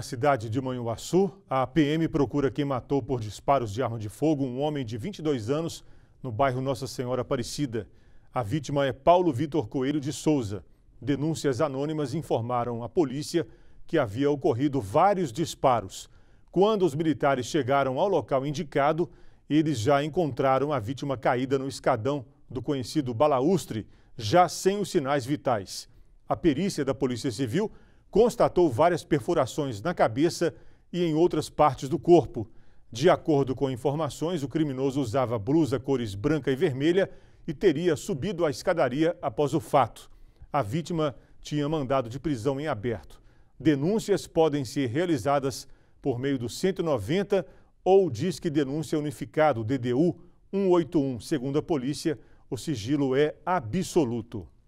Na cidade de Manhuaçu, a PM procura quem matou por disparos de arma de fogo um homem de 22 anos no bairro Nossa Senhora Aparecida. A vítima é Paulo Vitor Coelho de Souza. Denúncias anônimas informaram a polícia que havia ocorrido vários disparos. Quando os militares chegaram ao local indicado, eles já encontraram a vítima caída no escadão do conhecido balaustre, já sem os sinais vitais. A perícia da Polícia Civil constatou várias perfurações na cabeça e em outras partes do corpo. De acordo com informações, o criminoso usava blusa cores branca e vermelha e teria subido a escadaria após o fato. A vítima tinha mandado de prisão em aberto. Denúncias podem ser realizadas por meio do 190 ou Disque Denúncia Unificado, DDU 181. Segundo a polícia, o sigilo é absoluto.